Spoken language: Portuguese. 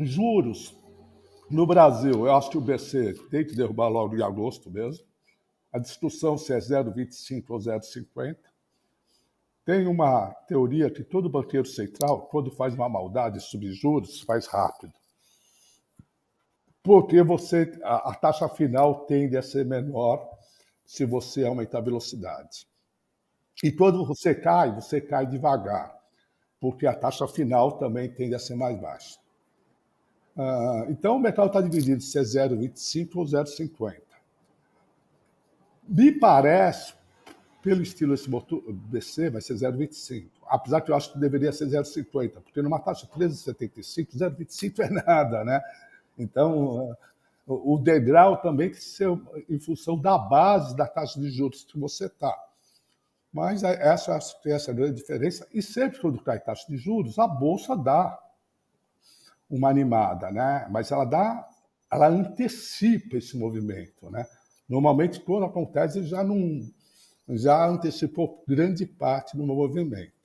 Juros no Brasil, eu acho que o BC tem que derrubar logo em agosto mesmo. A discussão se é 0,25 ou 0,50. Tem uma teoria que todo banqueiro central, quando faz uma maldade sobre juros, faz rápido. Porque você, a, a taxa final tende a ser menor se você aumentar a velocidade. E quando você cai, você cai devagar, porque a taxa final também tende a ser mais baixa. Ah, então, o metal está dividido se é 0,25 ou 0,50. Me parece, pelo estilo esse motor BC, vai ser 0,25. Apesar que eu acho que deveria ser 0,50, porque numa taxa de 13,75, 0,25 é nada, né? Então, ah, o degrau também tem que ser em função da base da taxa de juros que você está. Mas é, essa, essa é a grande diferença. E sempre quando cai taxa de juros, a Bolsa dá uma animada, né? Mas ela dá, ela antecipa esse movimento, né? Normalmente quando acontece já não já antecipou grande parte do movimento.